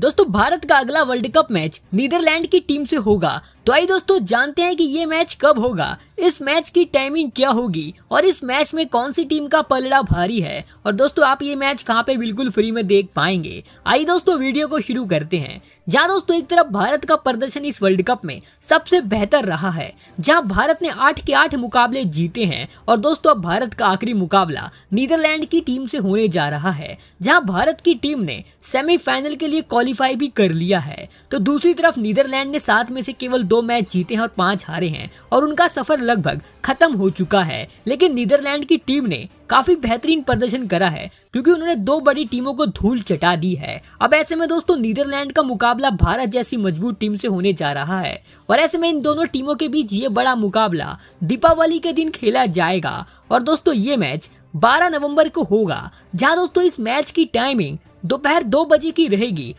दोस्तों भारत का अगला वर्ल्ड कप मैच नीदरलैंड की टीम से होगा तो आई दोस्तों जानते हैं कि ये मैच कब होगा इस मैच की टाइमिंग क्या होगी और इस मैच में कौन सी टीम का पलड़ा भारी है और दोस्तों आप ये मैच कहाँ पे बिल्कुल फ्री में देख पाएंगे आई दोस्तों वीडियो को शुरू करते हैं जहाँ दोस्तों एक तरफ भारत का प्रदर्शन इस वर्ल्ड कप में सबसे बेहतर रहा है जहाँ भारत ने आठ के आठ मुकाबले जीते हैं और दोस्तों अब भारत का आखिरी मुकाबला नीदरलैंड की टीम से होने जा रहा है जहाँ भारत की टीम ने सेमीफाइनल के लिए क्वालिफाई भी कर लिया है तो दूसरी तरफ नीदरलैंड ने सात में से केवल दो मैच जीते हैं और पांच हारे हैं और उनका सफर लगभग खत्म हो चुका है लेकिन नीदरलैंड की टीम ने काफी बेहतरीन प्रदर्शन करा है क्योंकि उन्होंने दो बड़ी टीमों को धूल चटा दी है अब ऐसे में दोस्तों नीदरलैंड का मुकाबला भारत जैसी मजबूत टीम से होने जा रहा है और ऐसे में इन दोनों टीमों के बीच ये बड़ा मुकाबला दीपावली के दिन खेला जाएगा और दोस्तों ये मैच 12 नवंबर को होगा जहां दोस्तों इस मैच की टाइमिंग दोपहर दो बजे की रहेगी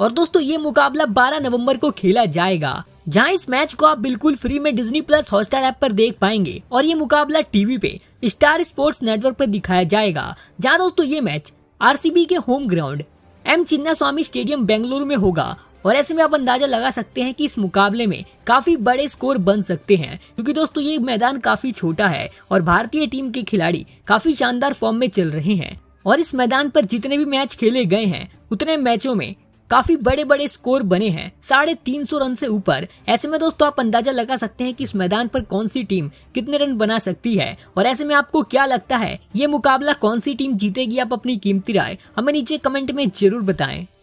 और दोस्तों ये मुकाबला 12 नवंबर को खेला जाएगा जहाँ इस मैच को आप बिल्कुल फ्री में डिजनी प्लस हॉटस्टार ऐप पर देख पाएंगे और ये मुकाबला टीवी पे स्टार स्पोर्ट्स नेटवर्क पर दिखाया जाएगा जहाँ दोस्तों ये मैच आरसीबी के home ground M Chinnaswamy stadium Bengaluru में होगा और ऐसे में आप अंदाजा लगा सकते हैं कि इस मुकाबले में काफी बड़े स्कोर बन सकते हैं क्योंकि दोस्तों ये मैदान काफी छोटा है और भारतीय टीम के खिलाड़ी काफी शानदार फॉर्म में चल रहे हैं और इस मैदान पर जितने भी मैच खेले गए हैं उतने मैचों में काफी बड़े बड़े स्कोर बने हैं साढ़े तीन सौ रन से ऊपर ऐसे में दोस्तों आप अंदाजा लगा सकते हैं कि इस मैदान पर कौन सी टीम कितने रन बना सकती है और ऐसे में आपको क्या लगता है ये मुकाबला कौन सी टीम जीतेगी आप अपनी कीमती राय हमें नीचे कमेंट में जरूर बताएं